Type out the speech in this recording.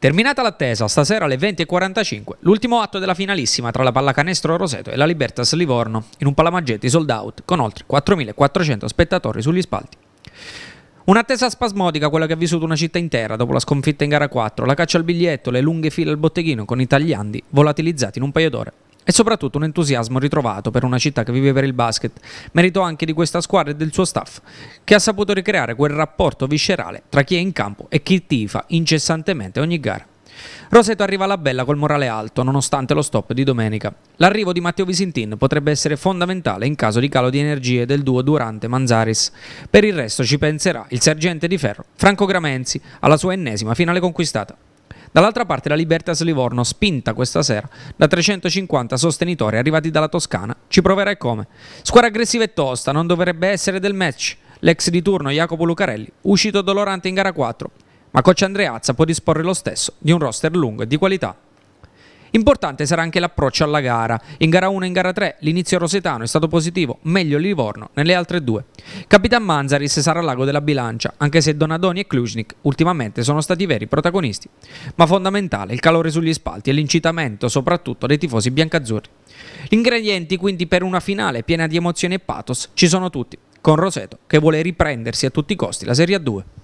Terminata l'attesa, stasera alle 20.45, l'ultimo atto della finalissima tra la pallacanestro Roseto e la Libertas Livorno, in un Palamaggetti sold out con oltre 4.400 spettatori sugli spalti. Un'attesa spasmodica quella che ha vissuto una città intera dopo la sconfitta in gara 4, la caccia al biglietto, le lunghe file al botteghino con i tagliandi volatilizzati in un paio d'ore e soprattutto un entusiasmo ritrovato per una città che vive per il basket, merito anche di questa squadra e del suo staff, che ha saputo ricreare quel rapporto viscerale tra chi è in campo e chi tifa incessantemente ogni gara. Roseto arriva alla bella col morale alto, nonostante lo stop di domenica. L'arrivo di Matteo Visintin potrebbe essere fondamentale in caso di calo di energie del duo Durante Manzaris. Per il resto ci penserà il sergente di ferro Franco Gramenzi alla sua ennesima finale conquistata. Dall'altra parte la Libertas Livorno, spinta questa sera da 350 sostenitori arrivati dalla Toscana, ci proverà e come. Squadra aggressiva e tosta, non dovrebbe essere del match. L'ex di turno Jacopo Lucarelli, uscito dolorante in gara 4, ma coach Andreazza può disporre lo stesso di un roster lungo e di qualità. Importante sarà anche l'approccio alla gara. In gara 1 e in gara 3 l'inizio rosetano è stato positivo, meglio Livorno nelle altre due. Capitan Manzaris sarà l'ago della bilancia, anche se Donadoni e Kluznik ultimamente sono stati veri protagonisti. Ma fondamentale il calore sugli spalti e l'incitamento soprattutto dei tifosi biancazzurri. Ingredienti quindi per una finale piena di emozioni e pathos ci sono tutti, con Roseto che vuole riprendersi a tutti i costi la Serie A2.